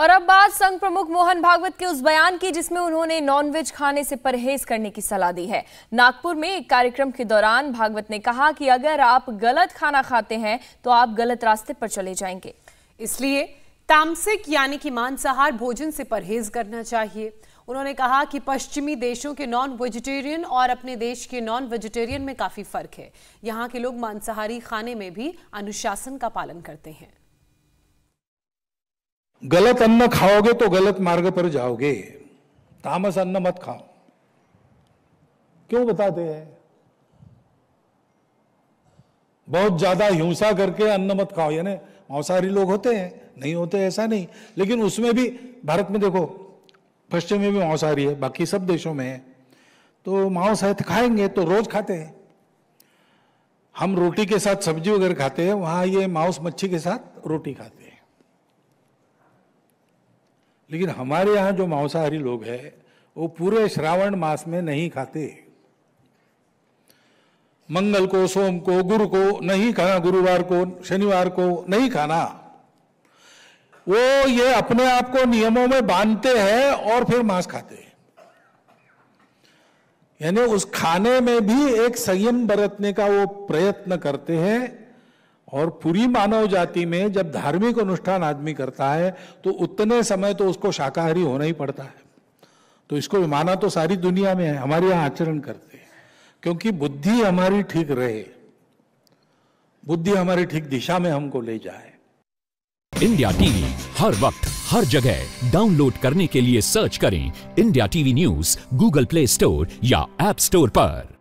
और अब बात संघ प्रमुख मोहन भागवत के उस बयान की जिसमें उन्होंने नॉनवेज खाने से परहेज करने की सलाह दी है नागपुर में एक कार्यक्रम के दौरान भागवत ने कहा कि अगर आप गलत खाना खाते हैं तो आप गलत रास्ते पर चले जाएंगे इसलिए तामसिक यानी कि मांसाहार भोजन से परहेज करना चाहिए उन्होंने कहा कि पश्चिमी देशों के नॉन वेजिटेरियन और अपने देश के नॉन वेजिटेरियन में काफी फर्क है यहाँ के लोग मांसाहारी खाने में भी अनुशासन का पालन करते हैं गलत अन्न खाओगे तो गलत मार्ग पर जाओगे तामस अन्न मत खाओ क्यों बताते हैं बहुत ज्यादा हिंसा करके अन्न मत खाओ यानी मांसाहारी लोग होते हैं नहीं होते ऐसा नहीं लेकिन उसमें भी भारत में देखो पश्चिम में भी मांसाहारी है बाकी सब देशों में है तो मांसाहारी तो खाएंगे तो रोज खाते हैं हम रोटी के साथ सब्जी वगैरह खाते हैं वहां ये मांस मच्छी के साथ रोटी खाते हैं लेकिन हमारे यहाँ जो मांसाहारी लोग हैं वो पूरे श्रावण मास में नहीं खाते मंगल को सोम को गुरु को नहीं खाना गुरुवार को शनिवार को नहीं खाना वो ये अपने आप को नियमों में बांधते हैं और फिर मांस खाते हैं यानी उस खाने में भी एक संयम बरतने का वो प्रयत्न करते हैं और पूरी मानव जाति में जब धार्मिक अनुष्ठान आदमी करता है तो उतने समय तो उसको शाकाहारी होना ही पड़ता है तो इसको माना तो सारी दुनिया में है हमारे यहां आचरण करते हैं क्योंकि बुद्धि हमारी ठीक रहे बुद्धि हमारी ठीक दिशा में हमको ले जाए इंडिया टीवी हर वक्त हर जगह डाउनलोड करने के लिए सर्च करें India TV news Google Play Store या एप स्टोर पर